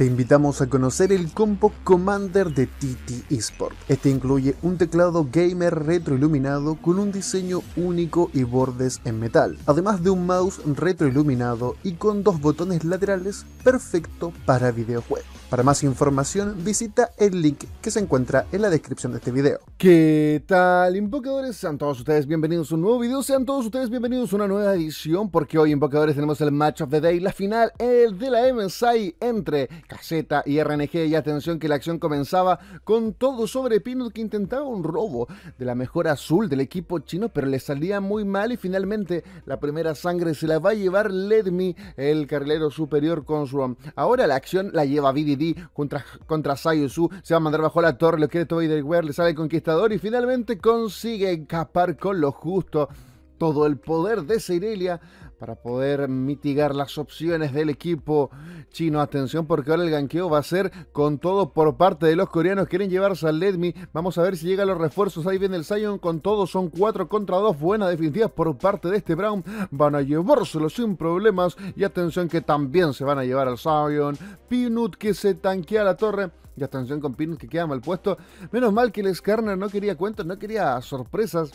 te invitamos a conocer el combo Commander de TT Esport. Este incluye un teclado gamer retroiluminado con un diseño único y bordes en metal, además de un mouse retroiluminado y con dos botones laterales perfecto para videojuegos. Para más información visita el link que se encuentra en la descripción de este video. ¿Qué tal invocadores? Sean todos ustedes bienvenidos a un nuevo video, sean todos ustedes bienvenidos a una nueva edición porque hoy invocadores tenemos el Match of the Day, la final el de la MSI entre Caseta y RNG y atención que la acción comenzaba con todo sobre pino que intentaba un robo de la mejor azul del equipo chino pero le salía muy mal y finalmente la primera sangre se la va a llevar Ledmi el carrilero superior con su um, ahora la acción la lleva BDD contra, contra Su se va a mandar bajo la torre lo quiere del le sale el conquistador y finalmente consigue escapar con lo justo todo el poder de Cirelia para poder mitigar las opciones del equipo chino. Atención porque ahora el ganqueo va a ser con todo por parte de los coreanos. Quieren llevarse al Ledmi. Vamos a ver si llegan los refuerzos. Ahí viene el Zion con todo. Son 4 contra 2. Buenas definitivas por parte de este Brown. Van a llevárselo sin problemas. Y atención que también se van a llevar al Zion. Pinut que se tanquea la torre. Y atención con Pinut que queda mal puesto. Menos mal que el Skarner no quería cuentos, no quería sorpresas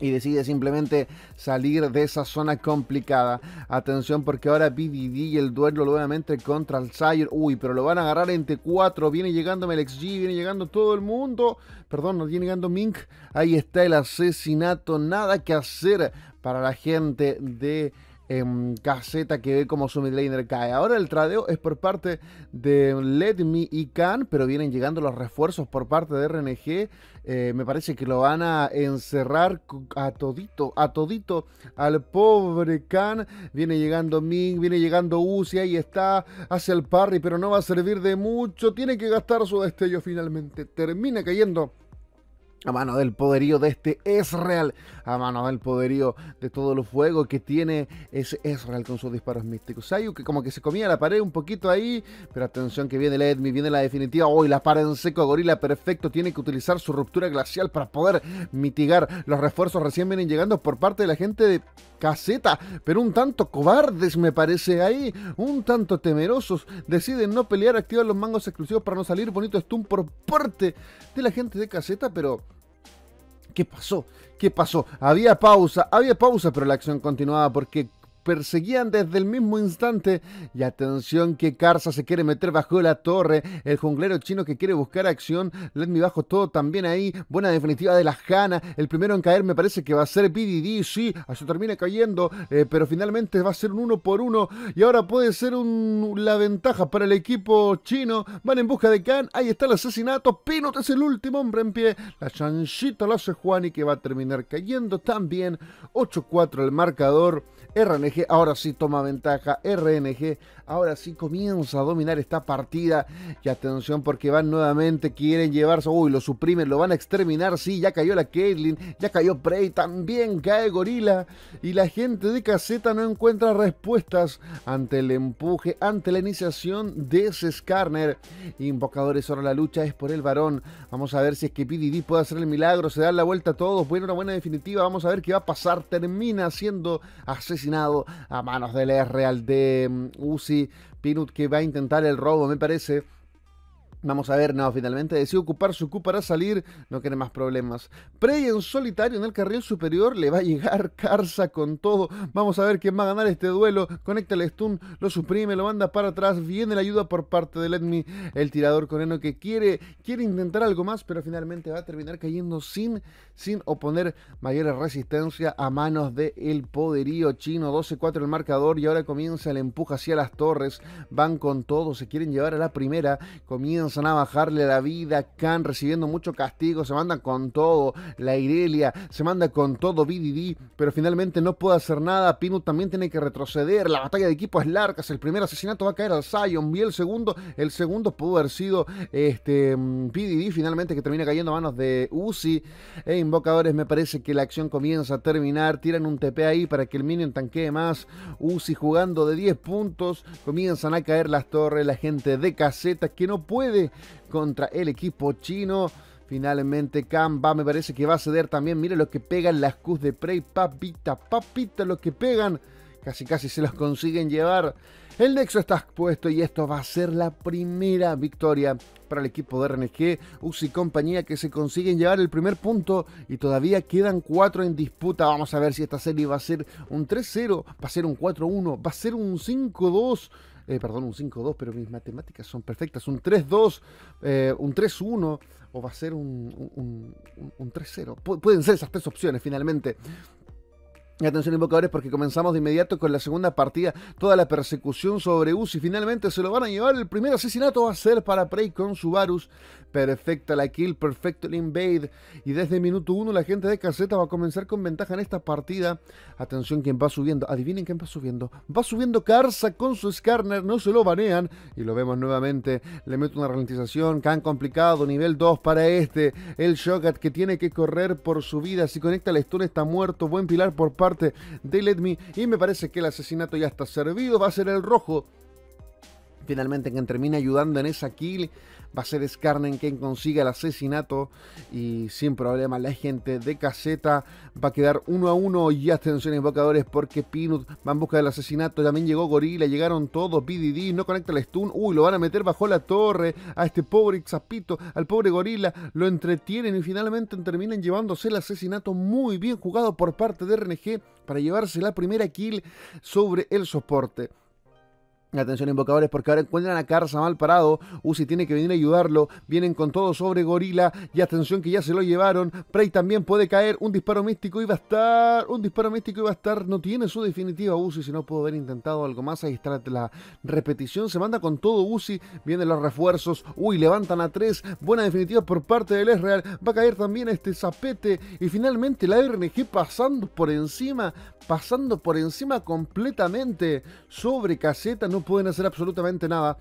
y decide simplemente salir de esa zona complicada. Atención porque ahora BDD y el duelo nuevamente contra el Uy, pero lo van a agarrar en T4. Viene llegando Melex G, viene llegando todo el mundo. Perdón, nos viene llegando Mink. Ahí está el asesinato. Nada que hacer para la gente de en caseta que ve como su midlaner cae. Ahora el tradeo es por parte de Let Me y Khan, pero vienen llegando los refuerzos por parte de RNG. Eh, me parece que lo van a encerrar a todito, a todito al pobre Khan. Viene llegando Ming, viene llegando Uzi, ahí está, Hacia el parry, pero no va a servir de mucho. Tiene que gastar su destello finalmente. Termina cayendo a mano del poderío de este real a mano del poderío de todo el fuego que tiene ese real con sus disparos místicos. Sayu que como que se comía la pared un poquito ahí, pero atención que viene el Edmi, viene la definitiva. Hoy la pared en seco, Gorila perfecto, tiene que utilizar su ruptura glacial para poder mitigar. Los refuerzos recién vienen llegando por parte de la gente de caseta, pero un tanto cobardes me parece ahí, un tanto temerosos. Deciden no pelear, activan los mangos exclusivos para no salir. Bonito stun por parte de la gente de caseta, pero ¿Qué pasó? ¿Qué pasó? Había pausa, había pausa, pero la acción continuaba porque perseguían desde el mismo instante. Y atención que Carza se quiere meter bajo la torre. El junglero chino que quiere buscar acción. Let me bajo todo también ahí. Buena definitiva de la Hanna, El primero en caer me parece que va a ser BDD. Sí, eso termina cayendo. Eh, pero finalmente va a ser un uno por uno. Y ahora puede ser la ventaja para el equipo chino. Van en busca de Khan. Ahí está el asesinato. Pinot es el último hombre en pie. La chanchita lo hace Juan y que va a terminar cayendo también. 8-4 el marcador. RNG ahora sí toma ventaja RNG, ahora sí comienza a dominar esta partida. Y atención porque van nuevamente, quieren llevarse, uy, lo suprimen, lo van a exterminar, sí, ya cayó la Caitlyn, ya cayó Prey, también cae Gorila. Y la gente de caseta no encuentra respuestas ante el empuje, ante la iniciación de ese Skarner. Invocadores, ahora la lucha es por el varón. Vamos a ver si es que PDD puede hacer el milagro, se da la vuelta a todos, bueno, una buena definitiva, vamos a ver qué va a pasar. Termina siendo asesinado a manos del Real de mm, Uzi. Pinut que va a intentar el robo, me parece. Vamos a ver, no, finalmente decide ocupar su Q para salir, no quiere más problemas. Prey en solitario en el carril superior, le va a llegar Carza con todo. Vamos a ver quién va a ganar este duelo. Conecta el stun, lo suprime, lo manda para atrás. Viene la ayuda por parte del Edmi. el tirador coreano que quiere, quiere intentar algo más, pero finalmente va a terminar cayendo sin, sin oponer mayor resistencia a manos del el poderío chino. 12-4 el marcador y ahora comienza el empuje hacia las torres. Van con todo, se quieren llevar a la primera. Comienza comienzan a bajarle la vida, Khan recibiendo mucho castigo, se mandan con todo, la Irelia se manda con todo, BDD, pero finalmente no puede hacer nada, Pinu también tiene que retroceder, la batalla de equipo es larga, el primer asesinato va a caer al Zion, y el segundo, el segundo pudo haber sido este, mm, BDD finalmente que termina cayendo a manos de Uzi, e Invocadores me parece que la acción comienza a terminar, tiran un TP ahí para que el Minion tanquee más, Uzi jugando de 10 puntos, comienzan a caer las torres, la gente de casetas que no puede contra el equipo chino. Finalmente Camba me parece que va a ceder también. Mira lo que pegan las Qs de Prey. Papita, papita, lo que pegan. Casi casi se los consiguen llevar. El nexo está expuesto y esto va a ser la primera victoria para el equipo de RNG, y compañía que se consiguen llevar el primer punto y todavía quedan cuatro en disputa. Vamos a ver si esta serie va a ser un 3-0, va a ser un 4-1, va a ser un 5-2. Eh, perdón, un 5-2, pero mis matemáticas son perfectas, un 3-2, eh, un 3-1 o va a ser un, un 3-0. Pueden ser esas tres opciones finalmente. Atención invocadores porque comenzamos de inmediato con la segunda partida, toda la persecución sobre Uzi finalmente se lo van a llevar, el primer asesinato va a ser para Prey con su Varus perfecta la kill, perfecto el invade y desde el minuto 1 la gente de caseta va a comenzar con ventaja en esta partida, atención quien va subiendo, adivinen quién va subiendo, va subiendo Carza con su Skarner no se lo banean y lo vemos nuevamente, le mete una ralentización, can complicado, nivel 2 para este, el Shogat que tiene que correr por su vida, si conecta el stun está muerto, buen pilar por parte de Let Me y me parece que el asesinato ya está servido, va a ser el rojo. Finalmente quien termina ayudando en esa kill va a ser Skarnen quien consiga el asesinato y sin problema la gente de caseta va a quedar uno a uno y atención invocadores porque Pinut va en busca del asesinato, también llegó Gorila, llegaron todos, BDD, no conecta el stun, uy, lo van a meter bajo la torre a este pobre Xapito, al pobre Gorila, lo entretienen y finalmente terminan llevándose el asesinato muy bien jugado por parte de RNG para llevarse la primera kill sobre el soporte. Atención invocadores, porque ahora encuentran a Carza mal parado. Uzi tiene que venir a ayudarlo. Vienen con todo sobre Gorila. Y atención que ya se lo llevaron. Prey también puede caer. Un disparo místico iba a estar. Un disparo místico iba a estar. No tiene su definitiva Uzi. Si no pudo haber intentado algo más. Ahí está la repetición. Se manda con todo Uzi. Vienen los refuerzos. Uy, levantan a tres. Buena definitiva por parte del Esreal. Va a caer también este zapete. Y finalmente la RNG pasando por encima. Pasando por encima completamente sobre caseta. No no pueden hacer absolutamente nada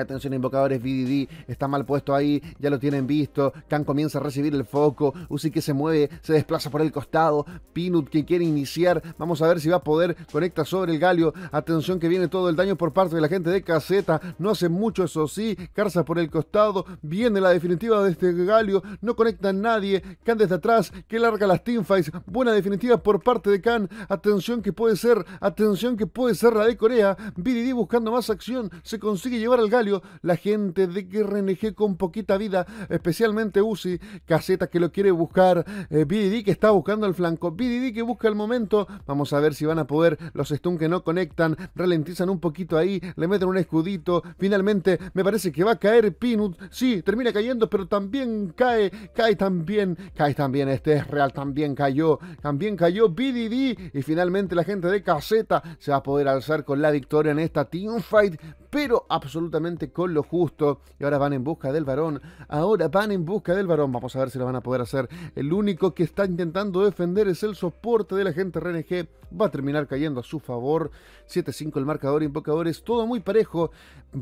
Atención invocadores, BDD está mal puesto ahí, ya lo tienen visto. Khan comienza a recibir el foco. Uzi que se mueve, se desplaza por el costado. Pinut que quiere iniciar. Vamos a ver si va a poder. Conecta sobre el galio. Atención que viene todo el daño por parte de la gente de caseta. No hace mucho, eso sí. Carza por el costado. Viene la definitiva de este galio. No conecta nadie. Khan desde atrás que larga las teamfights. Buena definitiva por parte de Khan. Atención que puede ser. Atención que puede ser la de Corea. BDD buscando más acción. Se consigue llevar al galio la gente de que con poquita vida, especialmente Uzi, Caseta que lo quiere buscar, eh, BDD que está buscando el flanco, BDD que busca el momento, vamos a ver si van a poder, los Stun que no conectan, ralentizan un poquito ahí, le meten un escudito, finalmente me parece que va a caer Pinut, sí, termina cayendo, pero también cae, cae también, cae también, este es real, también cayó, también cayó BDD y finalmente la gente de Caseta se va a poder alzar con la victoria en esta fight pero absolutamente con lo justo. Y ahora van en busca del varón. Ahora van en busca del varón. Vamos a ver si lo van a poder hacer. El único que está intentando defender es el soporte de la gente RNG. Va a terminar cayendo a su favor. 7-5 el marcador, invocadores. Todo muy parejo.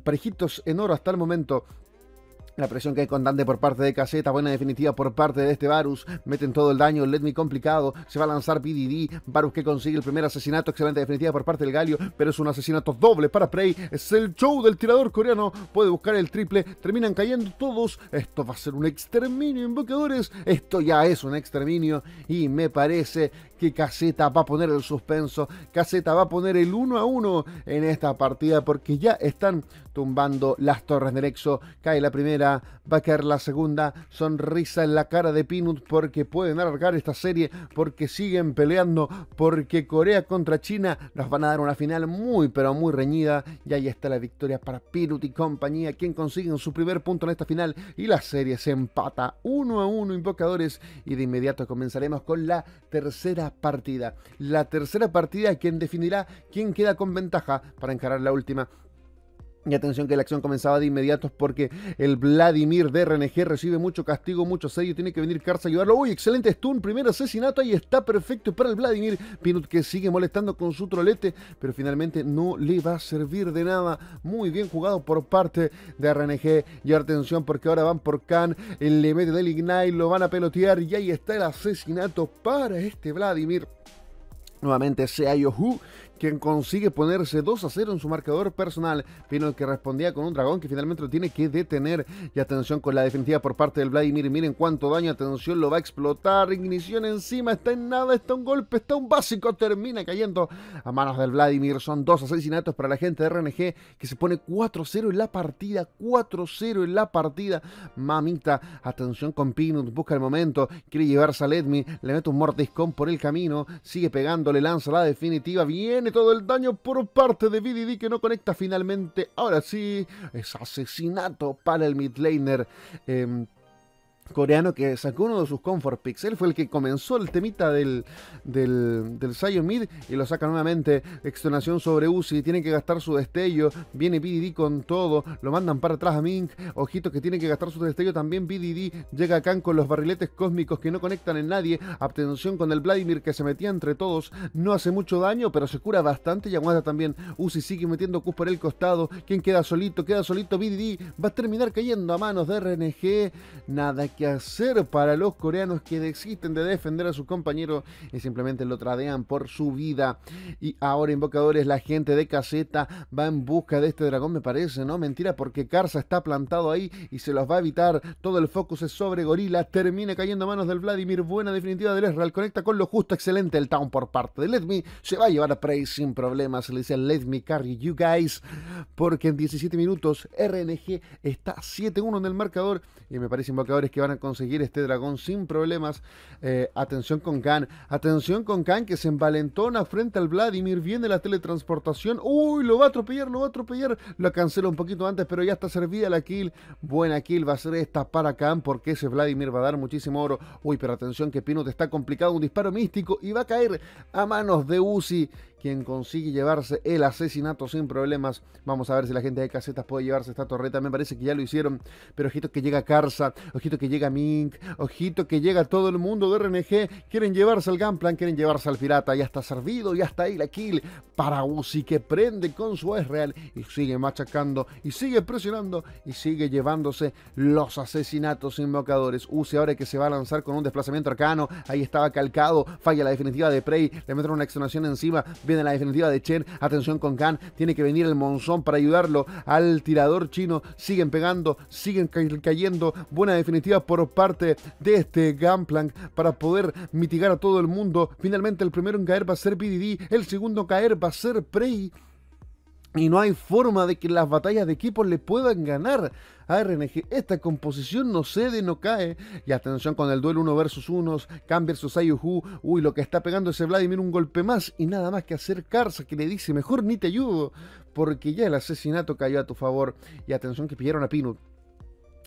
Parejitos en oro hasta el momento. La presión que hay con Dante por parte de Caseta, buena definitiva por parte de este Varus. Meten todo el daño, let me complicado. Se va a lanzar PDD. Varus que consigue el primer asesinato. Excelente definitiva por parte del Galio, pero es un asesinato doble para Prey. Es el show del tirador coreano. Puede buscar el triple. Terminan cayendo todos. Esto va a ser un exterminio, invocadores. Esto ya es un exterminio. Y me parece que Caseta va a poner el suspenso. Caseta va a poner el 1 a 1 en esta partida porque ya están tumbando las torres del Exo. Cae la primera va a caer la segunda, sonrisa en la cara de Pinut porque pueden alargar esta serie, porque siguen peleando, porque Corea contra China nos van a dar una final muy pero muy reñida y ahí está la victoria para Pinut y compañía, quien consiguen su primer punto en esta final y la serie se empata uno a uno invocadores y de inmediato comenzaremos con la tercera partida. La tercera partida quien definirá quién queda con ventaja para encarar la última. Y atención que la acción comenzaba de inmediato porque el Vladimir de RNG recibe mucho castigo, mucho sello, tiene que venir Karz a ayudarlo. Uy, excelente stun, primer asesinato, ahí está perfecto para el Vladimir. Pinut que sigue molestando con su trolete, pero finalmente no le va a servir de nada. Muy bien jugado por parte de RNG. Y atención porque ahora van por Khan, el mete del Ignite, lo van a pelotear y ahí está el asesinato para este Vladimir. Nuevamente Seayo Hu quien consigue ponerse 2 a 0 en su marcador personal. Pino que respondía con un dragón que finalmente lo tiene que detener. Y atención con la defensiva por parte del Vladimir. Miren cuánto daño, atención, lo va a explotar. Ignición encima, está en nada, está un golpe, está un básico. Termina cayendo a manos del Vladimir. Son dos asesinatos para la gente de RNG que se pone 4 a 0 en la partida. 4 a 0 en la partida. Mamita, atención con Pino. busca el momento, quiere llevarse a Ledmi, le mete un mordiscón por el camino, sigue pegándole, lanza la definitiva, viene todo el daño por parte de BDD que no conecta finalmente. Ahora sí, es asesinato para el midlaner. Eh, coreano que sacó uno de sus comfort picks. Él fue el que comenzó el temita del, del, del Mid y lo saca nuevamente. Extonación sobre Uzi, tiene que gastar su destello. Viene BDD con todo, lo mandan para atrás a Mink. Ojito que tiene que gastar su destello también. BDD llega a Khan con los barriletes cósmicos que no conectan en nadie. atención con el Vladimir que se metía entre todos. No hace mucho daño, pero se cura bastante y aguanta también. Uzi sigue metiendo Q por el costado. Quien queda solito, queda solito. BDD va a terminar cayendo a manos de RNG. Nada que hacer para los coreanos que desisten de defender a sus compañeros y simplemente lo tradean por su vida. Y ahora, invocadores, la gente de caseta va en busca de este dragón, me parece, ¿no? Mentira, porque Carza está plantado ahí y se los va a evitar. Todo el focus es sobre Gorila. Termina cayendo a manos del Vladimir. Buena definitiva del real Conecta con lo justo. Excelente el Town por parte de Let Me. Se va a llevar a Prey sin problemas. Le dice Let Me carry you guys. Porque en 17 minutos RNG está 7-1 en el marcador. Y me parece, invocadores, que van a conseguir este dragón sin problemas. Eh, atención con Khan. Atención con Khan que se envalentona frente al Vladimir. Viene la teletransportación. Uy, lo va a atropellar, lo va a atropellar. Lo cancela un poquito antes, pero ya está servida la kill. Buena kill va a ser esta para Khan porque ese Vladimir va a dar muchísimo oro. Uy, pero atención que te está complicado. Un disparo místico y va a caer a manos de Uzi quien consigue llevarse el asesinato sin problemas. Vamos a ver si la gente de casetas puede llevarse esta torreta. Me parece que ya lo hicieron. Pero ojito que llega Carza, ojito que llega Mink, ojito que llega todo el mundo de RNG. Quieren llevarse al Gunplan, quieren llevarse al pirata. Ya está servido, Y hasta ahí la kill para Uzi que prende con su AS real y sigue machacando y sigue presionando y sigue llevándose los asesinatos invocadores. Uzi ahora que se va a lanzar con un desplazamiento arcano. Ahí estaba calcado, falla la definitiva de Prey, le meten una extonación encima. Viene la definitiva de Chen. Atención con Gan. Tiene que venir el Monzón para ayudarlo al tirador chino. Siguen pegando, siguen cayendo. Buena definitiva por parte de este Gamplank para poder mitigar a todo el mundo. Finalmente el primero en caer va a ser BDD. El segundo caer va a ser Prey. Y no hay forma de que las batallas de equipos le puedan ganar a RNG. Esta composición no cede, no cae. Y atención con el duelo 1 versus 1, Khan versus Ayuhu. Uy, lo que está pegando ese Vladimir un golpe más y nada más que hacer acercarse, que le dice, mejor ni te ayudo, porque ya el asesinato cayó a tu favor. Y atención que pillaron a Pinut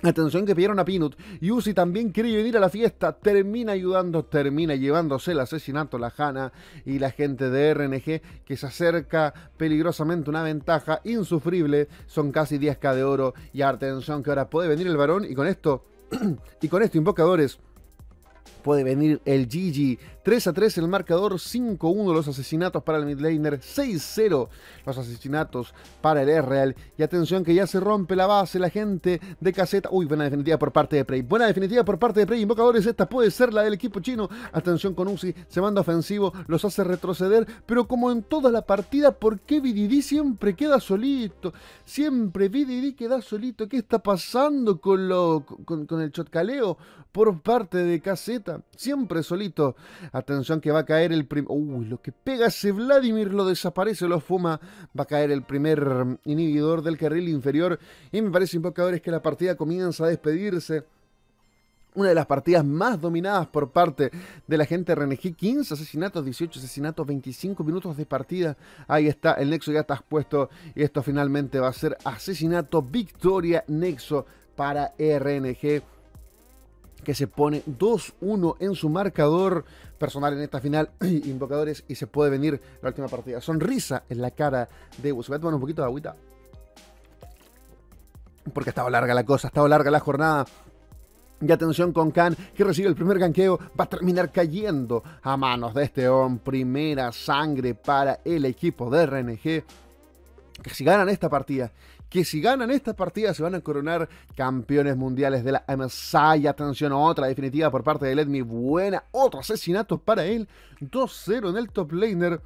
Atención que pidieron a Pinut. Uzi también quiere venir a la fiesta. Termina ayudando, termina llevándose el asesinato, la Hanna y la gente de RNG que se acerca peligrosamente una ventaja insufrible. Son casi 10k de oro. Y atención que ahora puede venir el varón. Y con esto, y con esto, invocadores puede venir el GG, 3 a 3 el marcador, 5-1 los asesinatos para el midlaner, 6-0 los asesinatos para el Real. Y atención que ya se rompe la base, la gente de caseta. Uy, buena definitiva por parte de Prey. Buena definitiva por parte de Prey. Invocadores, esta puede ser la del equipo chino. Atención con Uzi, se manda ofensivo, los hace retroceder. Pero como en toda la partida, ¿por qué BDD siempre queda solito? Siempre BDD queda solito. ¿Qué está pasando con, lo, el chotcaleo por parte de caseta? siempre solito. Atención que va a caer el primer... lo que pega ese Vladimir lo desaparece, lo fuma. Va a caer el primer mm, inhibidor del carril inferior. Y me parece invocadores que la partida comienza a despedirse una de las partidas más dominadas por parte de la gente RNG 15 asesinatos, 18 asesinatos, 25 minutos de partida. Ahí está, el Nexo ya está expuesto. Y esto finalmente va a ser asesinato, victoria, Nexo para RNG que se pone 2-1 en su marcador personal en esta final, invocadores, y se puede venir la última partida. Sonrisa en la cara de Bus. va a tomar un poquito de agüita. Porque ha estado larga la cosa, ha estado larga la jornada. Y atención con Khan, que recibe el primer ganqueo, va a terminar cayendo a manos de este hombre Primera sangre para el equipo de RNG. Que si ganan esta partida que si ganan esta partida se van a coronar campeones mundiales de la MSI. Atención, otra definitiva por parte de Ledmi. Buena, otro asesinato para él. 2-0 en el top laner.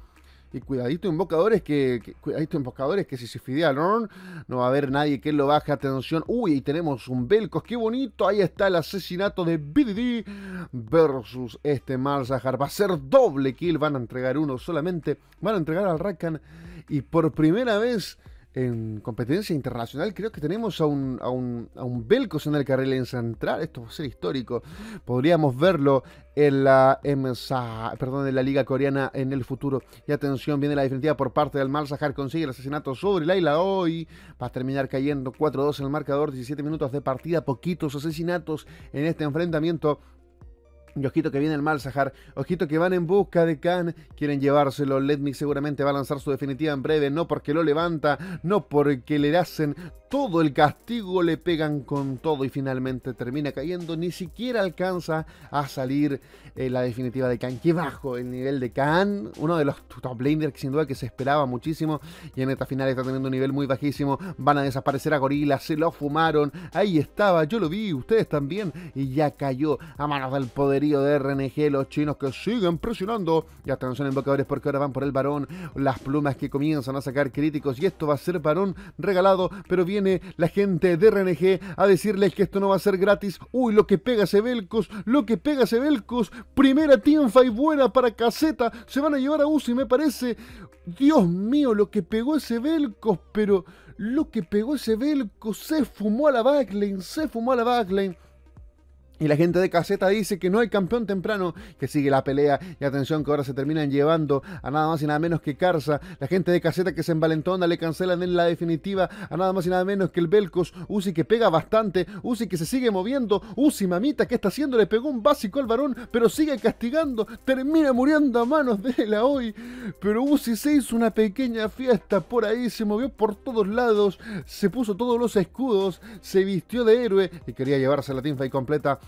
Y cuidadito invocadores que, cuidadito invocadores que si se fide al no va a haber nadie que lo baje. Atención. Uy, ahí tenemos un Belcos. Qué bonito. Ahí está el asesinato de BDD versus este Marzahar. Va a ser doble kill. Van a entregar uno solamente. Van a entregar al Rakan. Y por primera vez en competencia internacional. Creo que tenemos a un, a un, a un Belcos en el carril en central. Esto va a ser histórico. Podríamos verlo en la, perdón, en la Liga Coreana en el futuro. Y atención, viene la definitiva por parte del Mal Sahar. Consigue el asesinato sobre la isla hoy. Va a terminar cayendo 4-2 en el marcador. 17 minutos de partida. Poquitos asesinatos en este enfrentamiento y ojito que viene el mal Malzahar, ojito que van en busca de Khan, quieren llevárselo, Lednik seguramente va a lanzar su definitiva en breve, no porque lo levanta, no porque le hacen todo el castigo, le pegan con todo y finalmente termina cayendo, ni siquiera alcanza a salir eh, la definitiva de Khan, qué bajo el nivel de Khan, uno de los top que sin duda que se esperaba muchísimo y en esta final está teniendo un nivel muy bajísimo, van a desaparecer a Gorila, se lo fumaron, ahí estaba, yo lo vi, ustedes también, y ya cayó a manos del poder Río de RNG, los chinos que siguen presionando. Ya están son invocadores porque ahora van por el varón. Las plumas que comienzan a sacar críticos y esto va a ser varón regalado. Pero viene la gente de RNG a decirles que esto no va a ser gratis. Uy, lo que pega Sebelcos, lo que pega Sebelcos. Primera y buena para caseta. Se van a llevar a Uzi, me parece. Dios mío, lo que pegó ese Belcos, pero lo que pegó ese Belcos se fumó a la Backlane, se fumó a la Backlane y la gente de caseta dice que no hay campeón temprano, que sigue la pelea y atención que ahora se terminan llevando a nada más y nada menos que Carza. La gente de caseta que se envalentona le cancelan en la definitiva a nada más y nada menos que el Belcos. Uzi que pega bastante, Uzi que se sigue moviendo, Uzi mamita que está haciendo, le pegó un básico al varón, pero sigue castigando, termina muriendo a manos de la hoy. Pero Uzi se hizo una pequeña fiesta por ahí, se movió por todos lados, se puso todos los escudos, se vistió de héroe y quería llevarse la teamfight completa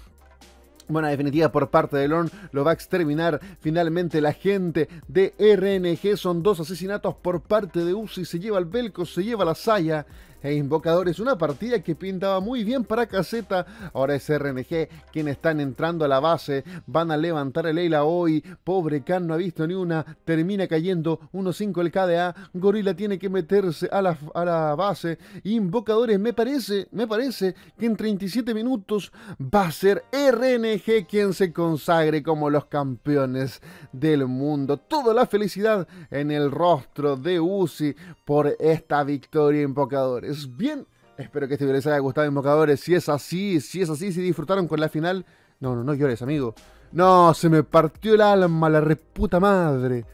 bueno, definitiva por parte de Lorne lo va a exterminar finalmente la gente de RNG. Son dos asesinatos por parte de Uzi. Se lleva el Belco, se lleva la Saya e Invocadores, una partida que pintaba muy bien para Caseta. Ahora es RNG quienes están entrando a la base, van a levantar el Leila hoy. Pobre Khan no ha visto ni una, termina cayendo 1-5 el KDA. Gorila tiene que meterse a la, a la base. Invocadores, me parece, me parece que en 37 minutos va a ser RNG quien se consagre como los campeones del mundo. Toda la felicidad en el rostro de Uzi por esta victoria, Invocadores bien. Espero que este video les haya gustado, invocadores. Si es así, si es así, si disfrutaron con la final. No, no, no llores, amigo. No, se me partió el alma, la reputa madre.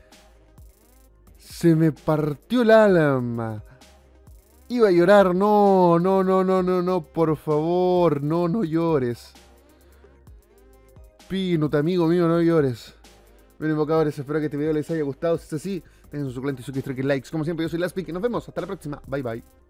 Se me partió el alma. Iba a llorar, no, no, no, no, no, no, por favor, no, no llores. Pinut, amigo mío, no llores. bien invocadores, espero que este video les haya gustado. Si es así, dejen su suculento y su likes. Como siempre, yo soy Laspi, y nos vemos. Hasta la próxima. Bye, bye.